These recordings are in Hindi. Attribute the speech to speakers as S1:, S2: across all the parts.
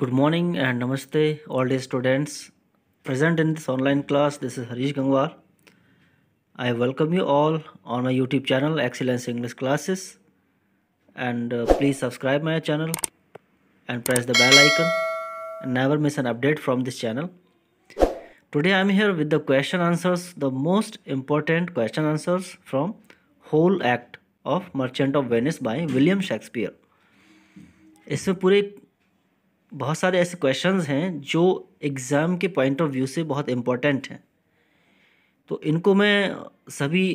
S1: Good morning and namaste all day students. Present in this online class, this is Harish Gangwar. I welcome you all on my YouTube channel Excellence English Classes and uh, please subscribe my channel and press the bell icon and never miss an update from this channel. Today I am here with the question answers, the most important question answers from whole act of Merchant of Venice by William Shakespeare. इसमें पूरे बहुत सारे ऐसे क्वेश्चंस हैं जो एग्ज़ाम के पॉइंट ऑफ व्यू से बहुत इम्पोर्टेंट हैं तो इनको मैं सभी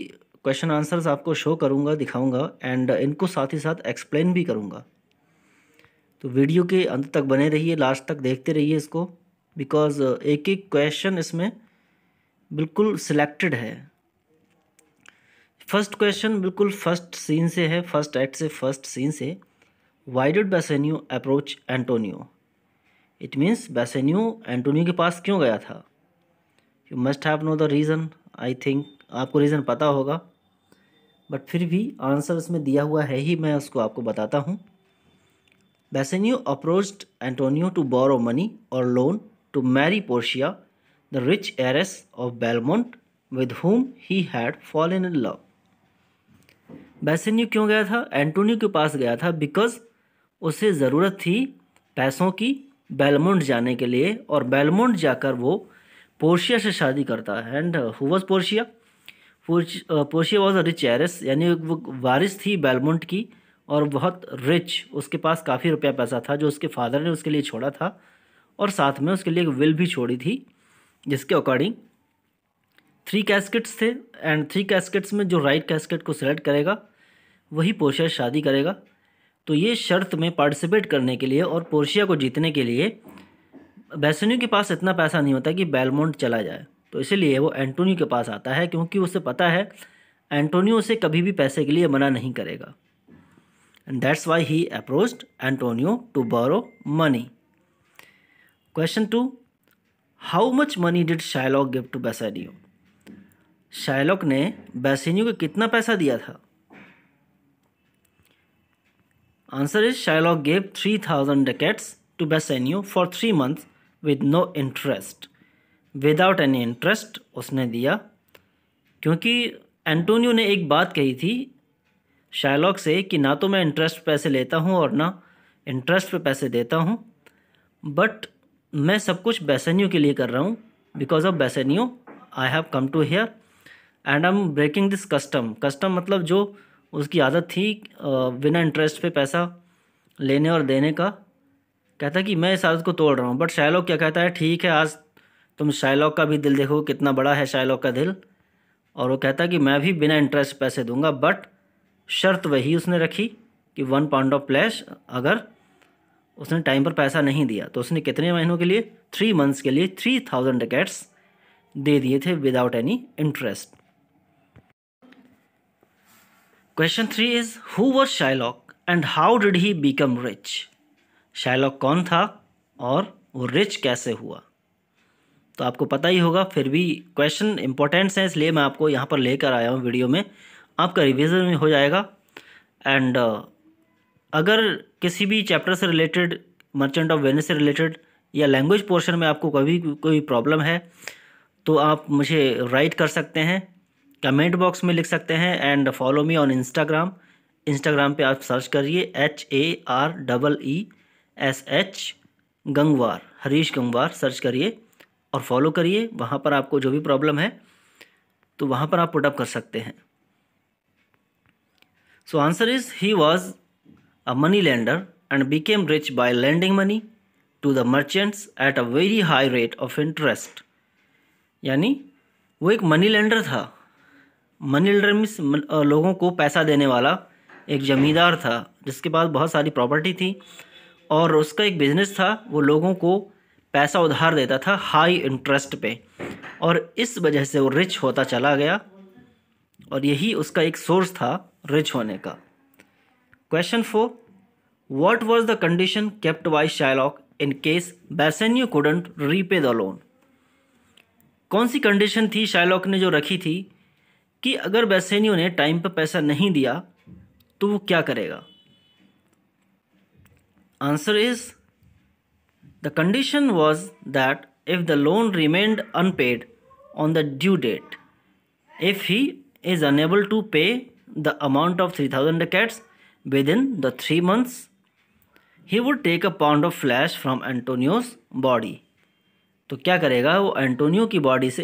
S1: क्वेश्चन आंसर्स आपको शो करूँगा दिखाऊँगा एंड इनको साथ ही साथ एक्सप्लेन भी करूँगा तो वीडियो के अंत तक बने रहिए लास्ट तक देखते रहिए इसको बिकॉज एक एक क्वेश्चन इसमें बिल्कुल सिलेक्टेड है फर्स्ट क्वेश्चन बिल्कुल फर्स्ट सीन से है फर्स्ट एक्ट से फर्स्ट सीन से why did Bassanio approach Antonio it means Bassanio Antonio के पास क्यों गया था you must have know the reason I think आपको रीज़न पता होगा बट फिर भी आंसर उसमें दिया हुआ है ही मैं उसको आपको बताता हूँ Bassanio approached Antonio to borrow money और loan to marry Portia the rich heiress of Belmont with whom he had fall in love Bassanio क्यों गया था एंटोनियो के पास गया था बिकॉज उसे ज़रूरत थी पैसों की बेलमोंड जाने के लिए और बेलमोंड जाकर वो पोर्शिया से शादी करता है and who was Portia uh, Portia was a rich heiress यानी वो वारिस थी बेलमोंड की और बहुत रिच उसके पास काफ़ी रुपया पैसा था जो उसके फादर ने उसके लिए छोड़ा था और साथ में उसके लिए एक विल भी छोड़ी थी जिसके अकॉर्डिंग थ्री कैस्केट्स थे एंड थ्री कैस्केट्स में जो राइट कैस्केट को सिलेक्ट करेगा वही पोर्शिया शादी करेगा तो ये शर्त में पार्टिसिपेट करने के लिए और पोर्शिया को जीतने के लिए बैसनी के पास इतना पैसा नहीं होता कि बेलमोंट चला जाए तो इसीलिए वो एंटोनियो के पास आता है क्योंकि उसे पता है एंटोनियो उसे कभी भी पैसे के लिए मना नहीं करेगा and that's why he approached Antonio to borrow money question two how much money did Shylock give to Bassanio Shylock ने बेसिनियो को कितना पैसा दिया था Answer is Shylock gave 3000 ducats to Bassanio for three months with no interest. Without any interest उसने दिया क्योंकि एंटोनियो ने एक बात कही थी शायलॉक से कि ना तो मैं इंटरेस्ट पैसे लेता हूँ और ना इंटरेस्ट पे पैसे देता हूँ बट मैं सब कुछ बैसनियो के लिए कर रहा हूँ because of Bassanio I have come to here and I am breaking this custom custom मतलब जो उसकी आदत थी बिना इंटरेस्ट पे पैसा लेने और देने का कहता कि मैं इस आदत को तोड़ रहा हूँ बट शायलॉक क्या कहता है ठीक है आज तुम शायलॉक का भी दिल देखो कितना बड़ा है शायलॉक का दिल और वो कहता है कि मैं भी बिना इंटरेस्ट पैसे दूंगा बट शर्त वही उसने रखी कि वन पाउंड ऑफ फ्लैश अगर उसने टाइम पर पैसा नहीं दिया तो उसने कितने महीनों के लिए थ्री मंथ्स के लिए थ्री थाउजेंड रिकेट्स दे दिए थे without any interest question three is who was Shylock and how did he become rich Shylock कौन था और वो रिच कैसे हुआ तो आपको पता ही होगा फिर भी क्वेश्चन इंपॉर्टेंट्स हैं इसलिए मैं आपको यहाँ पर लेकर आया हूँ वीडियो में आपका रिविज़न भी हो जाएगा एंड uh, अगर किसी भी चैप्टर से रिलेटेड मर्चेंट ऑफ वेनिस से रिलेटेड या लैंग्वेज पोर्शन में आपको कभी कोई प्रॉब्लम है तो आप मुझे राइट कर सकते हैं कमेंट बॉक्स में लिख सकते हैं and follow me on Instagram Instagram पे आप सर्च करिए H A R double E S H Gangwar Harish Gangwar search करिए और फॉलो करिए वहाँ पर आपको जो भी प्रॉब्लम है तो वहाँ पर आप पुटअप कर सकते हैं so answer is he was a money lender and became rich by lending money to the merchants at a very high rate of interest यानी वो एक मनी लैंडर था मनी लेंडर लोगों को पैसा देने वाला एक ज़मींदार था जिसके पास बहुत सारी प्रॉपर्टी थी और उसका एक बिज़नेस था वो लोगों को पैसा उधार देता था हाई इंटरेस्ट पे और इस वजह से वो रिच होता चला गया और यही उसका एक सोर्स था रिच होने का question four what was the condition kept by Shylock in case Bassanio couldn't repay the loan कौन सी कंडीशन थी शाइलॉक ने जो रखी थी कि अगर बैसेनियो ने टाइम पर पैसा नहीं दिया तो वो क्या करेगा answer is the condition was that if the loan remained unpaid on the due date if he is unable to pay the amount of three thousand ducats within the three months he would take a pound of flesh from Antonio's body तो क्या करेगा वो एंटोनियो की बॉडी से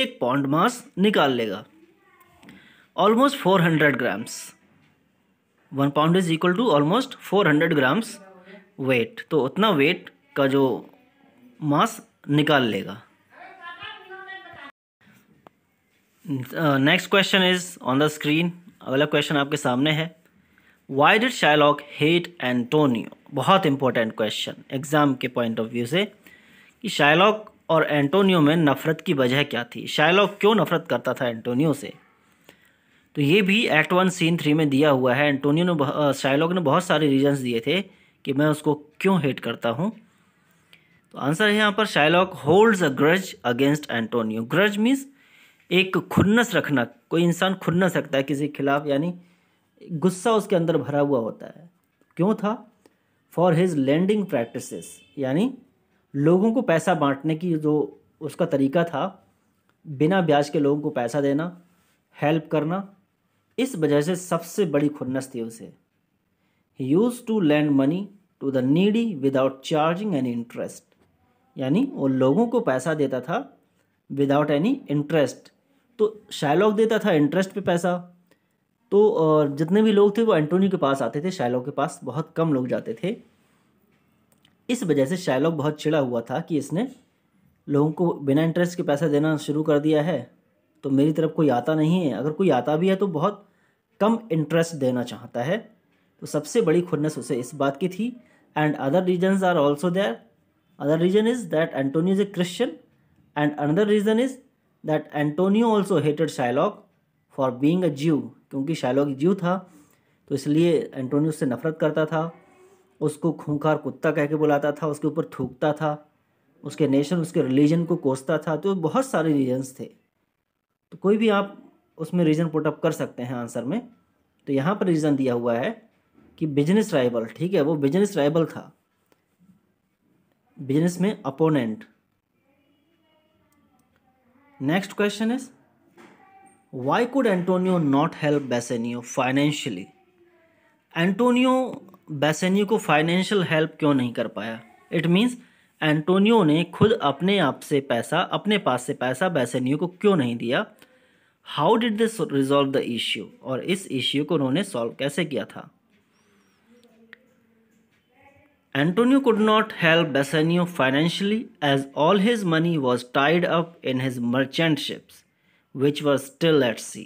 S1: एक पाउंड मास निकाल लेगा four 400 grams one pound is equal to almost four hundred grams weight तो उतना वेट का जो मास निकाल लेगा next question is on the screen अगला क्वेश्चन आपके सामने है why did Shylock hate Antonio बहुत इंपॉर्टेंट क्वेश्चन एग्जाम के पॉइंट ऑफ व्यू से कि शाइलॉक और एंटोनियो में नफरत की वजह क्या थी शाइलॉक क्यों नफरत करता था एंटोनियो से तो ये भी एक्ट वन सीन थ्री में दिया हुआ है एंटोनियो ने शाइलॉग ने बहुत सारे रीजंस दिए थे कि मैं उसको क्यों हेट करता हूँ तो आंसर है यहाँ पर Shylock holds a grudge against Antonio grudge means एक खुन्नस रखना कोई इंसान खुन्नस रखता है किसी के खिलाफ यानी गुस्सा उसके अंदर भरा हुआ होता है क्यों था फॉर हिज लैंडिंग प्रैक्टिस यानी लोगों को पैसा बांटने की जो उसका तरीका था बिना ब्याज के लोगों को पैसा देना हेल्प करना इस वजह से सबसे बड़ी खुन्नस थी उसे he used to lend money to the needy without charging any interest यानी वो लोगों को पैसा देता था विदाउट एनी इंटरेस्ट तो शायलॉग देता था इंटरेस्ट पे पैसा तो जितने भी लोग थे वो एंटोनी के पास आते थे शायलॉग के पास बहुत कम लोग जाते थे इस वजह से शायलॉग बहुत चिड़ा हुआ था कि इसने लोगों को बिना इंटरेस्ट के पैसा देना शुरू कर दिया है तो मेरी तरफ कोई आता नहीं है अगर कोई आता भी है तो बहुत कम इंटरेस्ट देना चाहता है तो सबसे बड़ी खुन्नस उसे इस बात की थी and other reasons are also there other reason is that Antonio is a Christian and another reason is that Antonio also hated Shylock for being a Jew क्योंकि शाइलॉग जीव था तो इसलिए एंटोनियो उससे नफरत करता था उसको खूंखार कुत्ता कह के बुलाता था उसके ऊपर थूकता था उसके नेशन उसके रिलीजन को कोसता था तो बहुत सारे रीजन्स थे तो कोई भी आप उसमें रीज़न पुटअप कर सकते हैं आंसर में तो यहाँ पर रीज़न दिया हुआ है कि बिजनेस राइवल ठीक है वो बिजनेस राइवल था बिजनेस में opponent next question is why could Antonio not help Bassanio financially Antonio Bassanio को फाइनेंशियल हेल्प क्यों नहीं कर पाया इट मीन्स एंटोनियो ने खुद अपने आप से पैसा अपने पास से पैसा बेसेनियो को क्यों नहीं दिया how did they resolve the issue और इस इश्यू को उन्होंने सॉल्व कैसे किया था Antonio could not help Bassanio financially as all his money was tied up in his merchant ships which was still at sea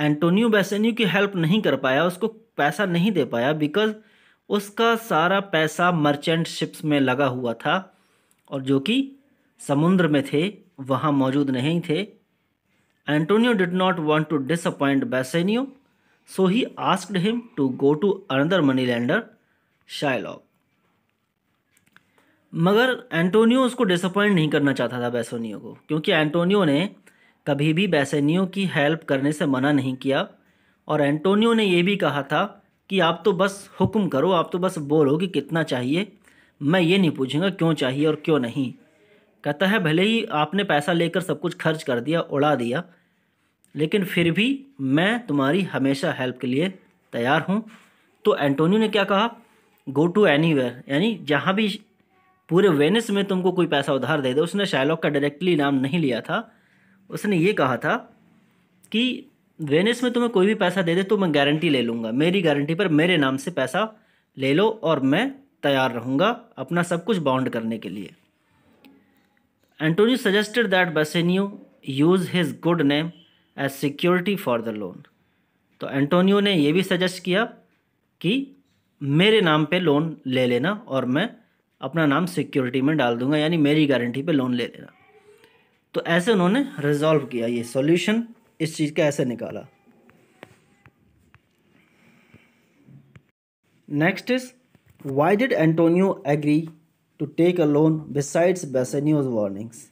S1: Antonio Bassanio की हेल्प नहीं कर पाया उसको पैसा नहीं दे पाया बिकॉज उसका सारा पैसा मर्चेंट शिप्स में लगा हुआ था और जो कि समुद्र में थे वहाँ मौजूद नहीं थे Antonio did not want to disappoint Bassanio, so he asked him to go to another moneylender, Shylock. मगर एंटोनियो उसको डिसअपॉइंट नहीं करना चाहता था बैसोनियो को क्योंकि एंटोनियो ने कभी भी बैसेनियो की हेल्प करने से मना नहीं किया और एंटोनियो ने यह भी कहा था कि आप तो बस हुक्म करो आप तो बस बोलो कि कितना चाहिए मैं ये नहीं पूछूंगा क्यों चाहिए और क्यों नहीं कहता है भले ही आपने पैसा लेकर सब कुछ खर्च कर दिया उड़ा दिया लेकिन फिर भी मैं तुम्हारी हमेशा हेल्प के लिए तैयार हूँ तो एंटोनियो ने क्या कहा गो टू एनी यानी जहाँ भी पूरे वेनिस में तुमको कोई पैसा उधार दे दे उसने शायलॉक का डायरेक्टली नाम नहीं लिया था उसने ये कहा था कि वेनिस में तुम्हें कोई भी पैसा दे दे तो मैं गारंटी ले लूँगा मेरी गारंटी पर मेरे नाम से पैसा ले लो और मैं तैयार रहूँगा अपना सब कुछ बाउंड करने के लिए Antonio suggested that Bassanio use his good name as security for the loan तो एंटोनियो ने यह भी सजेस्ट किया कि मेरे नाम पे लोन ले लेना और मैं अपना नाम सिक्योरिटी में डाल दूंगा यानी मेरी गारंटी पे लोन ले लेना तो ऐसे उन्होंने रिजॉल्व किया ये सॉल्यूशन इस चीज़ का ऐसे निकाला next is why did Antonio agree to take a loan besides Bassanio's warnings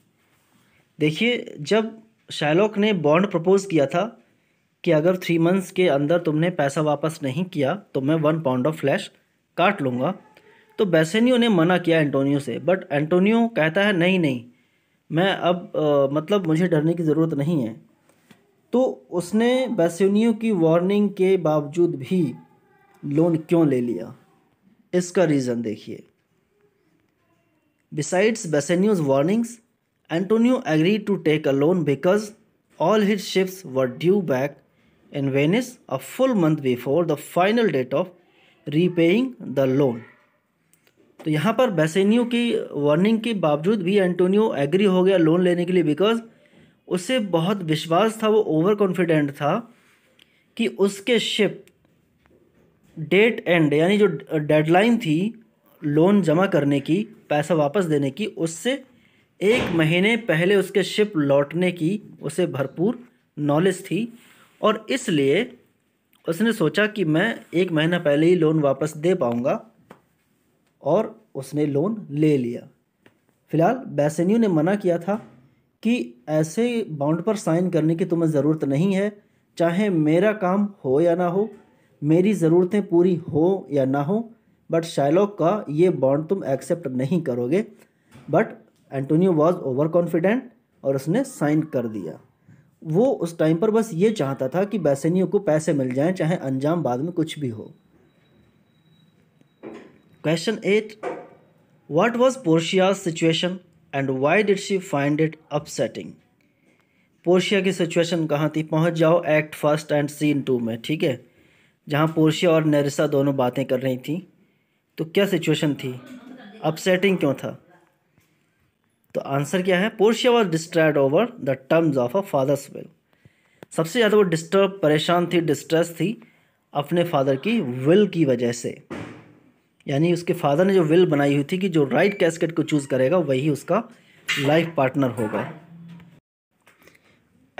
S1: देखिए जब शैलॉक ने बॉन्ड प्रपोज किया था कि अगर थ्री मंथ्स के अंदर तुमने पैसा वापस नहीं किया तो मैं वन पाउंड ऑफ फ्लैश काट लूँगा तो बेसेनियो ने मना किया एंटोनियो से बट एंटोनियो कहता है नहीं नहीं मैं अब आ, मतलब मुझे डरने की ज़रूरत नहीं है तो उसने बेसेनियो की वार्निंग के बावजूद भी लोन क्यों ले लिया इसका रीज़न देखिए besides Bassanio's warnings Antonio agreed to take a loan because all his ships were due back in Venice a full month before the final date of repaying the loan. तो यहाँ पर बैसेनियो की वार्निंग के बावजूद भी एंटोनियो एग्री हो गया लोन लेने के लिए बिकॉज उसे बहुत विश्वास था वो ओवर कॉन्फिडेंट था कि उसके शिप डेट एंड यानी जो डेडलाइन थी लोन जमा करने की पैसा वापस देने की उससे एक महीने पहले उसके शिप लौटने की उसे भरपूर नॉलेज थी और इसलिए उसने सोचा कि मैं एक महीना पहले ही लोन वापस दे पाऊँगा और उसने लोन ले लिया फिलहाल बैसेन्यू ने मना किया था कि ऐसे बाउंड पर साइन करने की तुम्हें ज़रूरत नहीं है चाहे मेरा काम हो या ना हो मेरी ज़रूरतें पूरी हो या ना हो बट शाइलॉक का ये बॉन्ड तुम एक्सेप्ट नहीं करोगे but Antonio was over confident और उसने साइन कर दिया वो उस टाइम पर बस ये चाहता था कि बैसेनियो को पैसे मिल जाएं चाहे अंजाम बाद में कुछ भी हो question eight what was Portia situation and why did she find it upsetting Portia की सिचुएशन कहाँ थी पहुँच जाओ act first and scene two में ठीक है जहाँ पोर्शिया और नरिसा दोनों बातें कर रही थी तो क्या सिचुएशन थी अपसेटिंग क्यों था तो आंसर क्या है Portia was distressed over the terms of a father's will सबसे ज़्यादा वो डिस्टर्ब परेशान थी डिस्ट्रेस थी अपने फादर की विल की वजह से यानी उसके फादर ने जो विल बनाई हुई थी कि जो राइट कैस्केट को चूज़ करेगा वही उसका लाइफ पार्टनर होगा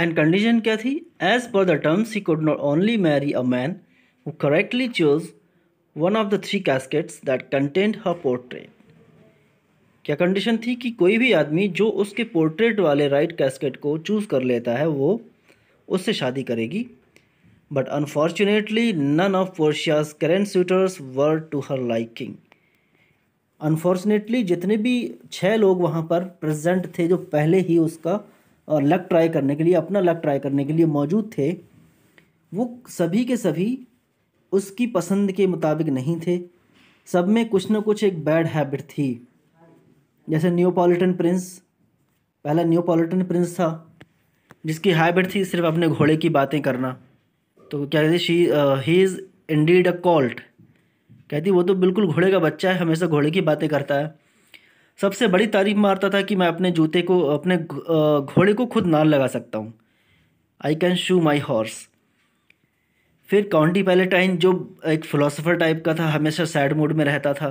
S1: एंड कंडीशन क्या थी as per the terms he could not only marry a man who correctly choose one of the three caskets that contained her portrait क्या कंडीशन थी कि कोई भी आदमी जो उसके पोर्ट्रेट वाले राइट कैस्केट को चूज़ कर लेता है वो उससे शादी करेगी but unfortunately none of Portia's current suitors were to her liking unfortunately जितने भी छः लोग वहाँ पर प्रेजेंट थे जो पहले ही उसका लक ट्राई करने के लिए अपना लक ट्राई करने के लिए मौजूद थे वो सभी के सभी उसकी पसंद के मुताबिक नहीं थे सब में कुछ न कुछ एक बैड हैबिट थी जैसे न्यूपोलिटन प्रिंस पहला न्यूपोलिटन प्रिंस था जिसकी हैबिट थी सिर्फ अपने घोड़े की बातें करना तो क्या कहते she he is indeed a colt कहती वो तो बिल्कुल घोड़े का बच्चा है हमेशा घोड़े की बातें करता है सबसे बड़ी तारीफ मारता था कि मैं अपने जूते को अपने uh, घोड़े को खुद नाल लगा सकता हूँ I can shoe my horse फिर काउंटी पैलेटाइन जो एक फ़िलोसोफर टाइप का था हमेशा सैड मूड में रहता था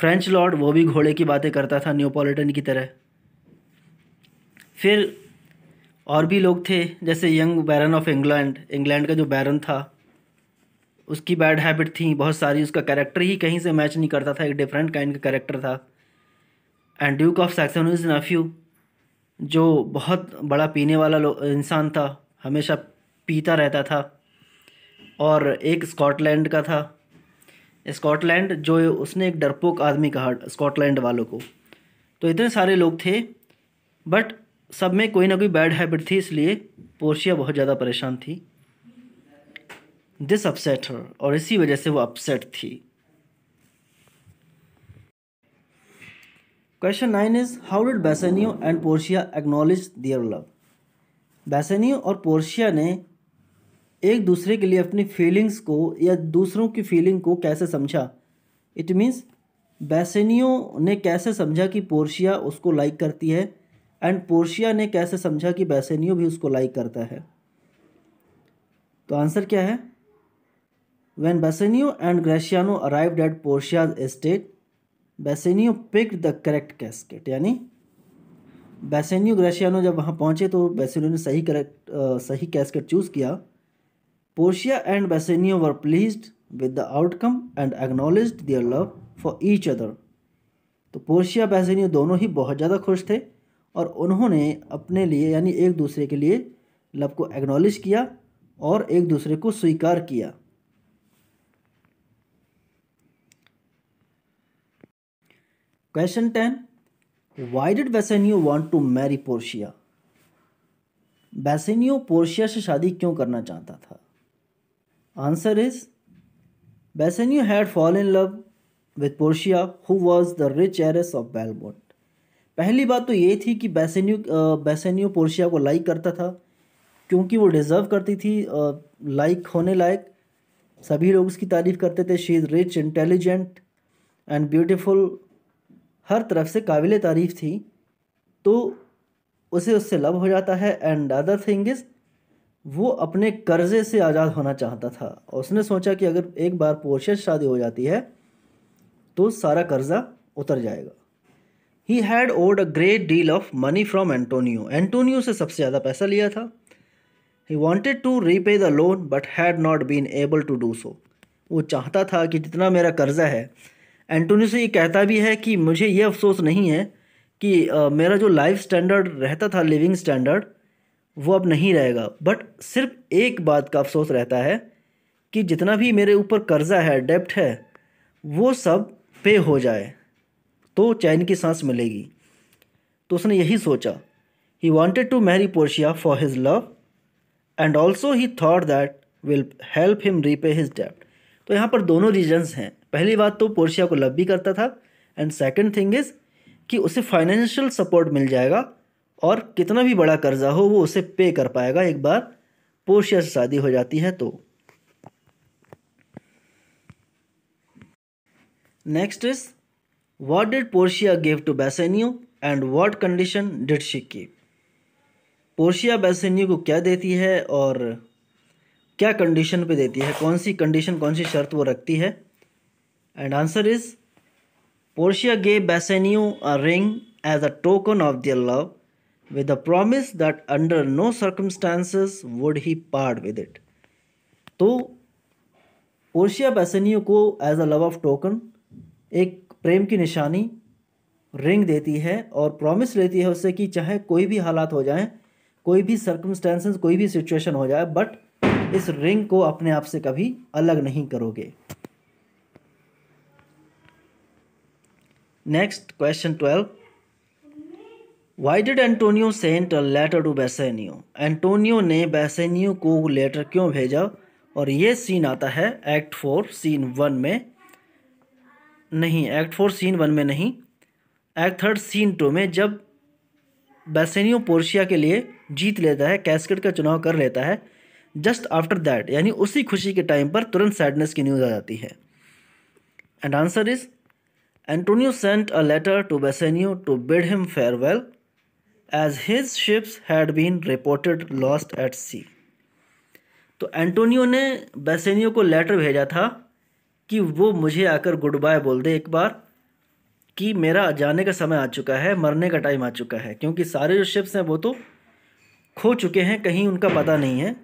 S1: फ्रेंच लॉर्ड वो भी घोड़े की बातें करता था न्योपोलिटन की तरह फिर और भी लोग थे जैसे young baron of England England का जो बैरन था उसकी बैड हैबिट थी बहुत सारी उसका कैरेक्टर ही कहीं से मैच नहीं करता था एक डिफरेंट काइंड का कैरेक्टर था and duke of Saxony's nephew जो बहुत बड़ा पीने वाला इंसान था हमेशा पीता रहता था और एक स्कॉटलैंड का था स्कॉटलैंड जो उसने एक डरपोक आदमी कहा स्कॉटलैंड वालों को तो इतने सारे लोग थे बट सब में कोई ना कोई बैड हैबिट थी इसलिए पोर्शिया बहुत ज़्यादा परेशान थी दिस अपसेट हर और इसी वजह से वो अपसेट थी question nine is how did Bassanio and Portia acknowledge their love Bassanio और पोर्शिया ने एक दूसरे के लिए अपनी फीलिंग्स को या दूसरों की फीलिंग को कैसे समझा इट मीन्स बैसेनियो ने कैसे समझा कि पोर्शिया उसको लाइक करती है एंड पोर्शिया ने कैसे समझा कि बैसेनियो भी उसको लाइक करता है तो आंसर क्या है when Bassanio and Gratiano arrive at Portia's estate Bassanio pick the correct casket यानी बैसेनियो ग्रेशियानो जब वहाँ पहुँचे तो बैसेनियो ने सही करेक्ट सही कैस्केट चूज़ किया Portia and Bassanio were pleased with the outcome and acknowledged their love for each other. तो पोर्शिया बैसेनियो दोनों ही बहुत ज़्यादा खुश थे और उन्होंने अपने लिए यानी एक दूसरे के लिए लव को एग्नोलेज किया और एक दूसरे को स्वीकार किया question ten why did Bassanio want to marry Portia Bassanio Portia से शादी क्यों करना चाहता था Answer is Bassanio had fallen in love with Portia who was the rich heiress of Belmont. पहली बात तो ये थी कि बैसेन्यू बैसेन्यू पोर्शिया को लाइक करता था क्योंकि वो डिज़र्व करती थी लाइक होने लायक सभी लोग उसकी तारीफ़ करते थे she is rich intelligent and beautiful हर तरफ से काबिल तारीफ़ थी तो उसे उससे लव हो जाता है एंड अदर थिंग इज़ वो अपने कर्जे से आज़ाद होना चाहता था और उसने सोचा कि अगर एक बार पोर्शे से शादी हो जाती है तो सारा कर्जा उतर जाएगा he had owed a great deal of money from Antonio Antonio से सबसे ज़्यादा पैसा लिया था he wanted to repay the loan but had not been able to do so वो चाहता था कि जितना मेरा कर्जा है एंटोनियो से ये कहता भी है कि मुझे ये अफसोस नहीं है कि uh, मेरा जो लाइफ स्टैंडर्ड रहता था लिविंग स्टैंडर्ड वो अब नहीं रहेगा बट सिर्फ एक बात का अफसोस रहता है कि जितना भी मेरे ऊपर कर्ज़ा है डेप्ट है वो सब पे हो जाए तो चैन की सांस मिलेगी तो उसने यही सोचा he wanted to marry Portia for his love and also he thought that will help him repay his डेप्ट तो यहाँ पर दोनों रीजन्स हैं पहली बात तो पोर्शिया को लव भी करता था एंड सेकेंड थिंग इज़ कि उसे फाइनेंशियल सपोर्ट मिल जाएगा और कितना भी बड़ा कर्ज़ा हो वो उसे पे कर पाएगा एक बार पोर्शिया से शादी हो जाती है तो next is what did Portia give to Bassanio and what condition did she keep Portia Bassanio को क्या देती है और क्या कंडीशन पे देती है कौन सी कंडीशन कौन सी शर्त वो रखती है and answer is Portia gave Bassanio a ring as a token of their love with a promise that under no circumstances would he part with it. तो पोर्शिया बैसनियो को as a love of token एक प्रेम की निशानी रिंग देती है और प्रॉमिस लेती है उससे कि चाहे कोई भी हालात हो जाए कोई भी सर्कमस्टेंसेस कोई भी सिचुएशन हो जाए बट इस रिंग को अपने आप से कभी अलग नहीं करोगे next question twelve why did Antonio sent a letter to Bassanio Antonio ने बैसेनियो को लेटर क्यों भेजा और ये सीन आता है एक्ट फोर सीन वन में नहीं एक्ट फोर सीन वन में नहीं एक्ट थर्ड सीन टू में जब बैसेनियो पोर्शिया के लिए जीत लेता है कैस्केट का चुनाव कर लेता है जस्ट आफ्टर दैट यानी उसी खुशी के टाइम पर तुरंत सैडनेस की न्यूज़ आ जाती है and answer is Antonio sent a letter to Bassanio to bid him farewell as his ships had been reported lost at sea तो एंटोनियो ने बेसेनियो को लेटर भेजा था कि वो मुझे आकर गुड बाय बोल दे एक बार कि मेरा जाने का समय आ चुका है मरने का टाइम आ चुका है क्योंकि सारे जो शिप्स हैं वो तो खो चुके हैं कहीं उनका पता नहीं है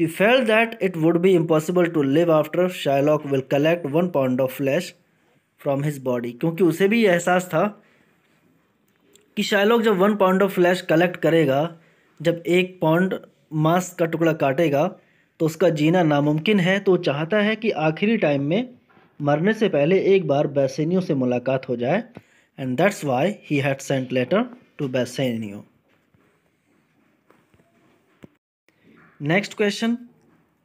S1: he felt that it would be impossible to live after Shylock will collect one pound of flesh from his body क्योंकि उसे भी एहसास था कि शायलोक जब one pound of flesh collect करेगा जब एक पाउंड मास का टुकड़ा काटेगा तो उसका जीना नामुमकिन है तो चाहता है कि आखिरी टाइम में मरने से पहले एक बार बैसेनियो से मुलाकात हो जाए and that's why he had sent letter to Bassanio next question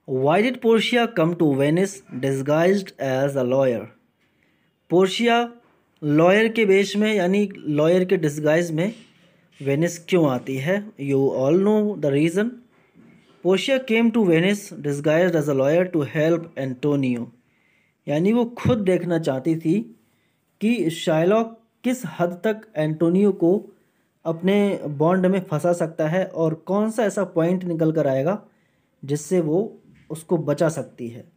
S1: why did Portia come to Venice disguise as a lawyer Portia lawyer के वेश में यानी लॉयर के डिस्गाइज में वेनिस क्यों आती है you all know the reason पोशिया came to Venice disguise as a lawyer to help Antonio यानी वो खुद देखना चाहती थी कि शाइलॉक किस हद तक एंटोनियो को अपने बॉन्ड में फंसा सकता है और कौन सा ऐसा पॉइंट निकल कर आएगा जिससे वो उसको बचा सकती है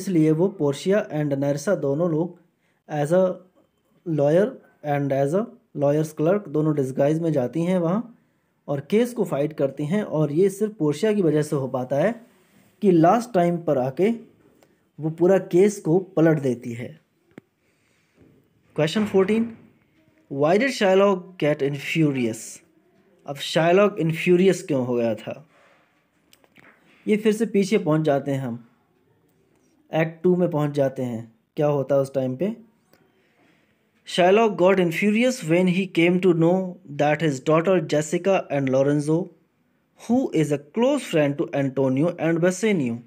S1: इसलिए वो पोर्शिया एंड नरसा दोनों लोग as a lawyer and as a lawyer's clerk दोनों डिस्गाइज में जाती हैं वहाँ और केस को फाइट करती हैं और ये सिर्फ पोर्शिया की वजह से हो पाता है कि लास्ट टाइम पर आके वो पूरा केस को पलट देती है question fourteen why did Shylock get infurious अब शायलॉग इन्फ्यूरियस क्यों हो गया था ये फिर से पीछे पहुंच जाते हैं हम एक्ट टू में पहुंच जाते हैं क्या होता है उस टाइम पे Shylock got infurious when he came to know that his daughter Jessica and Lorenzo, who is a close friend to Antonio and Bassanio,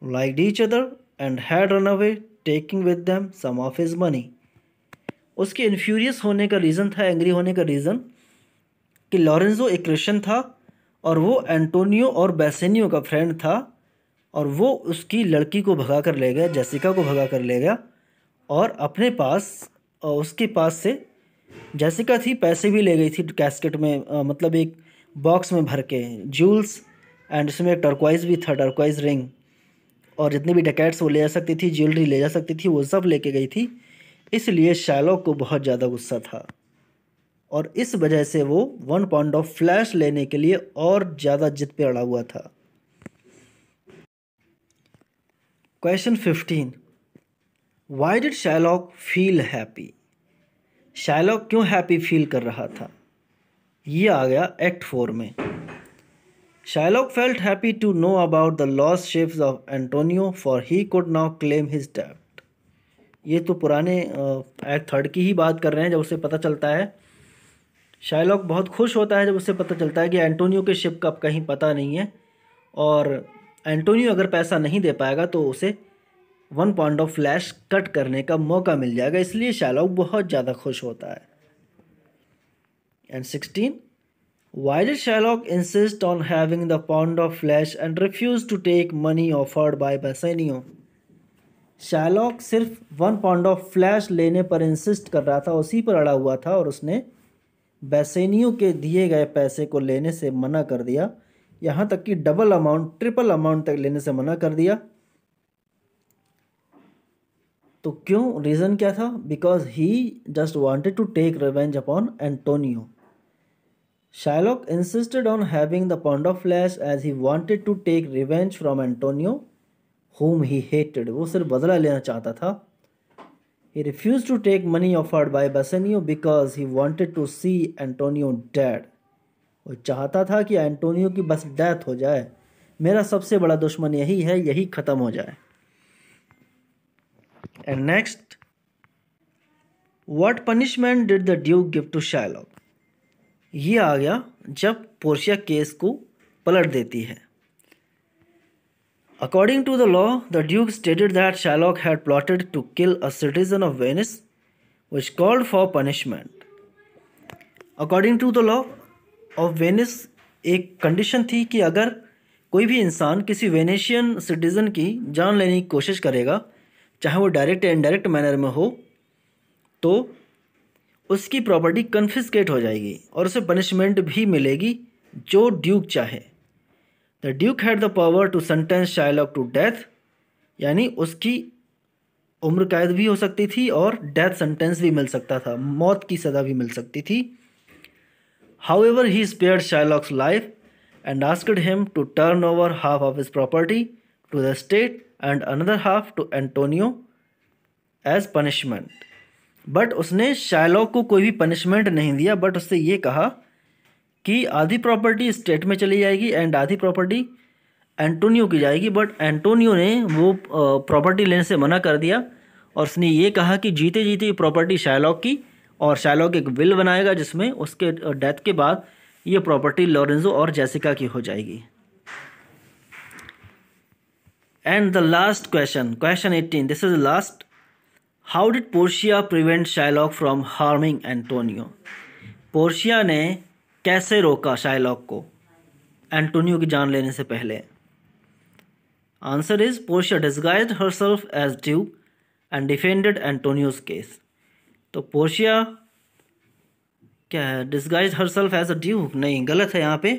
S1: liked each other and had run away taking with them some of his money. उसके इन्फ्यूरियस होने का रीज़न था एंग्री होने का रीज़न कि लॉरेंजो एक क्रिश्चन था और वो एंटोनियो और बैसेनियो का फ्रेंड था और वो उसकी लड़की को भगा कर ले गया जेसिका को भगा कर ले गया और अपने पास और उसके पास से जैसिका थी पैसे भी ले गई थी कैस्केट में आ, मतलब एक बॉक्स में भर के जूल्स एंड उसमें एक टर्कवाइज भी था टर्कवाइज रिंग और जितने भी डकैट्स वो ले जा सकती थी ज्वेलरी ले जा सकती थी वो सब लेके गई थी इसलिए शैलो को बहुत ज़्यादा गुस्सा था और इस वजह से वो वन पाउंड ऑफ फ्लैश लेने के लिए और ज़्यादा जिद पे अड़ा हुआ था question fifteen why did Shylock feel happy Shylock क्यों हैप्पी फील कर रहा था ये आ गया एक्ट फोर में Shylock felt happy to know about the loss ships of Antonio for he could now claim his डेप्ट ये तो पुराने एक्ट थर्ड की ही बात कर रहे हैं जब उसे पता चलता है शाइलॉक बहुत खुश होता है जब उसे पता चलता है कि एंटोनियो के शिप का कहीं पता नहीं है और एंटोनियो अगर पैसा नहीं दे पाएगा तो उसे one pound of flesh cut करने का मौका मिल जाएगा इसलिए शैलॉक बहुत ज़्यादा खुश होता है and sixteen while Shylock insist on having the pound of flesh and refuse to take money offered by Bassanio Shylock सिर्फ वन पाउंड ऑफ फ्लैश लेने पर इंसिस्ट कर रहा था उसी पर अड़ा हुआ था और उसने बैसेनियो के दिए गए पैसे को लेने से मना कर दिया यहाँ तक कि डबल अमाउंट ट्रिपल अमाउंट तक लेने से मना कर दिया तो क्यों रीज़न क्या था because he just wanted to take revenge upon Antonio Shylock insisted on having the point of flesh as he wanted to take revenge from Antonio whom he hated वो सिर्फ बदला लेना चाहता था he refuse to take money offered by Bassanio because he wanted to see Antonio dead वो चाहता था कि एंटोनियो की बस डेथ हो जाए मेरा सबसे बड़ा दुश्मन यही है यही ख़त्म हो जाए And next, what punishment did the duke give to Shylock ये आ गया जब पोर्शिया केस को पलट देती है According to the law, the Duke stated that Shylock had plotted to kill a citizen of Venice, which called for punishment. According to the law of Venice, एक कंडीशन थी कि अगर कोई भी इंसान किसी वेनेशियन सिटीज़न की जान लेने की कोशिश करेगा चाहे वो डायरेक्ट या इनडायरेक्ट मैनर में हो तो उसकी प्रॉपर्टी कन्फिस्केट हो जाएगी और उसे पनिशमेंट भी मिलेगी जो ड्यूक चाहे the duke had the power to sentence Shylock to death यानी उसकी उम्र कैद भी हो सकती थी और डेथ सेंटेंस भी मिल सकता था मौत की सज़ा भी मिल सकती थी however he spare Shylock's life and asked him to turn over half of his property to the state and another half to Antonio as punishment but उसने शाइलॉक को कोई भी पनिशमेंट नहीं दिया बट उससे ये कहा कि आधी प्रॉपर्टी स्टेट में चली जाएगी एंड आधी प्रॉपर्टी एंटोनियो की जाएगी बट एंटोनियो ने वो प्रॉपर्टी लेने से मना कर दिया और उसने ये कहा कि जीते जीते ये प्रॉपर्टी शाइलॉक की और शाइलॉक एक विल बनाएगा जिसमें उसके डेथ के बाद ये प्रॉपर्टी लॉरेंजो और जैसिका की हो जाएगी And the last question, question 18. This is the last. How did Portia prevent Shylock from harming Antonio? Portia ने कैसे रोका शाइलॉक को एंटोनियो की जान लेने से पहले answer is Portia disguise herself as duke and defended Antonio's case तो पोर्शिया क्या है disguise herself as a duke नहीं गलत है यहाँ पे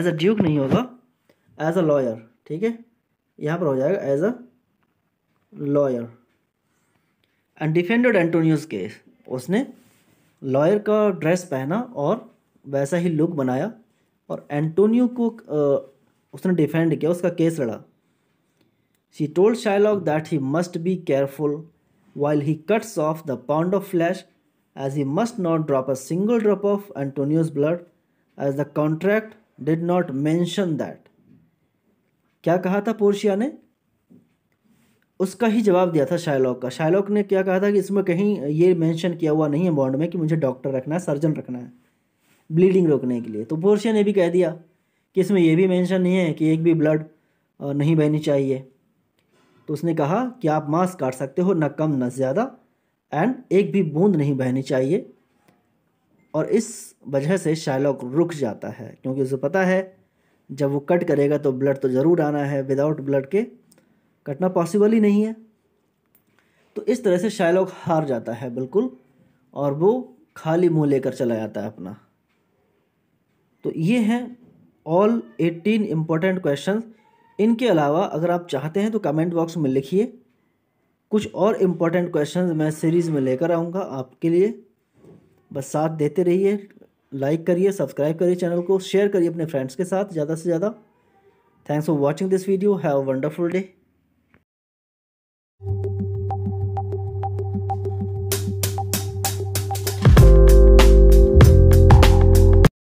S1: एज अ ड्यूक नहीं होगा एज अ लॉयर ठीक है यहाँ पर हो जाएगा as a lawyer and defended Antonio's case उसने लॉयर का ड्रेस पहना और वैसा ही लुक बनाया और एंटोनियो को उसने डिफेंड किया उसका केस लड़ा she told Shylock that he must be careful while he cuts off the pound of flesh as he must not drop a single drop of Antonio's blood as the contract did not mention that क्या कहा था पोर्शिया ने उसका ही जवाब दिया था शायलॉक का शायलॉक ने क्या कहा था कि इसमें कहीं ये मेंशन किया हुआ नहीं है बॉन्ड में कि मुझे डॉक्टर रखना है सर्जन रखना है ब्लीडिंग रोकने के लिए तो पोर्शिया ने भी कह दिया कि इसमें यह भी मेंशन नहीं है कि एक भी ब्लड नहीं बहनी चाहिए तो उसने कहा कि आप मांस काट सकते हो न कम न ज़्यादा एंड एक भी बूंद नहीं बहनी चाहिए और इस वजह से शायलॉक रुक जाता है क्योंकि उसे पता है जब वो कट करेगा तो ब्लड तो ज़रूर आना है विदाउट ब्लड के कटना पॉसिबल ही नहीं है तो इस तरह से शायलॉग हार जाता है बिल्कुल और वो खाली मुंह लेकर चला जाता है अपना तो ये हैं ऑल एटीन इम्पोर्टेंट क्वेश्चन इनके अलावा अगर आप चाहते हैं तो कमेंट बॉक्स में लिखिए कुछ और इम्पोर्टेंट क्वेश्चन मैं सीरीज़ में लेकर आऊँगा आपके लिए बस साथ देते रहिए लाइक करिए सब्सक्राइब करिए चैनल को शेयर करिए अपने फ्रेंड्स के साथ ज़्यादा से ज़्यादा thanks for watching this video have wonderful day